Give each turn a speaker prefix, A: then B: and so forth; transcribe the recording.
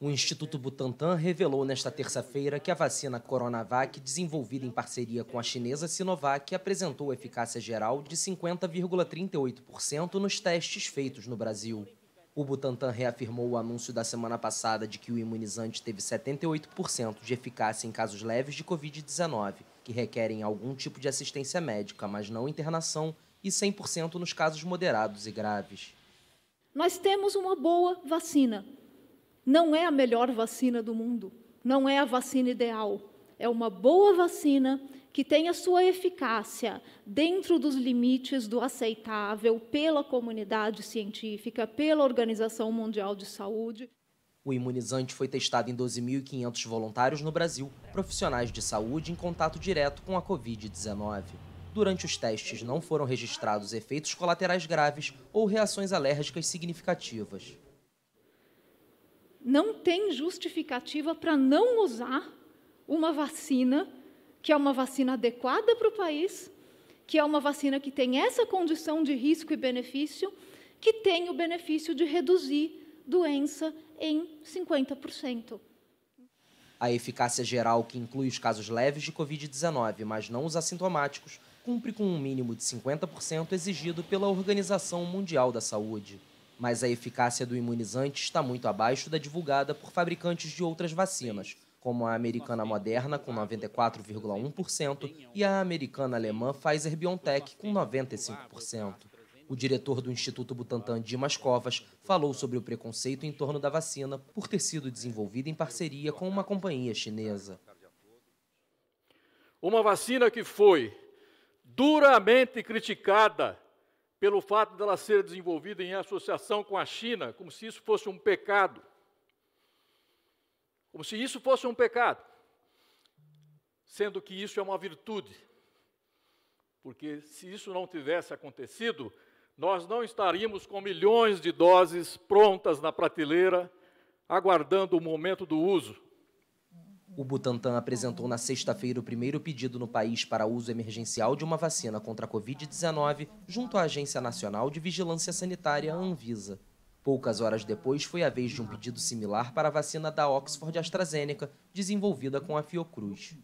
A: O Instituto Butantan revelou nesta terça-feira que a vacina Coronavac, desenvolvida em parceria com a chinesa Sinovac, apresentou eficácia geral de 50,38% nos testes feitos no Brasil. O Butantan reafirmou o anúncio da semana passada de que o imunizante teve 78% de eficácia em casos leves de Covid-19, que requerem algum tipo de assistência médica, mas não internação, e 100% nos casos moderados e graves.
B: Nós temos uma boa vacina. Não é a melhor vacina do mundo, não é a vacina ideal. É uma boa vacina que tem a sua eficácia dentro dos limites do aceitável pela comunidade científica, pela Organização Mundial de
A: Saúde. O imunizante foi testado em 12.500 voluntários no Brasil, profissionais de saúde em contato direto com a Covid-19. Durante os testes não foram registrados efeitos colaterais graves ou reações alérgicas significativas.
B: Não tem justificativa para não usar uma vacina que é uma vacina adequada para o país, que é uma vacina que tem essa condição de risco e benefício, que tem o benefício de reduzir doença em 50%.
A: A eficácia geral, que inclui os casos leves de Covid-19, mas não os assintomáticos, cumpre com um mínimo de 50% exigido pela Organização Mundial da Saúde. Mas a eficácia do imunizante está muito abaixo da divulgada por fabricantes de outras vacinas, como a americana Moderna, com 94,1%, e a americana alemã Pfizer-BioNTech, com 95%. O diretor do Instituto Butantan, Dimas Covas, falou sobre o preconceito em torno da vacina por ter sido desenvolvida em parceria com uma companhia chinesa.
C: Uma vacina que foi duramente criticada pelo fato dela ser desenvolvida em associação com a China, como se isso fosse um pecado. Como se isso fosse um pecado. Sendo que isso é uma virtude. Porque se isso não tivesse acontecido, nós não estaríamos com milhões de doses prontas na prateleira, aguardando o momento do uso.
A: O Butantan apresentou na sexta-feira o primeiro pedido no país para uso emergencial de uma vacina contra a Covid-19 junto à Agência Nacional de Vigilância Sanitária, Anvisa. Poucas horas depois, foi a vez de um pedido similar para a vacina da Oxford AstraZeneca, desenvolvida com a Fiocruz.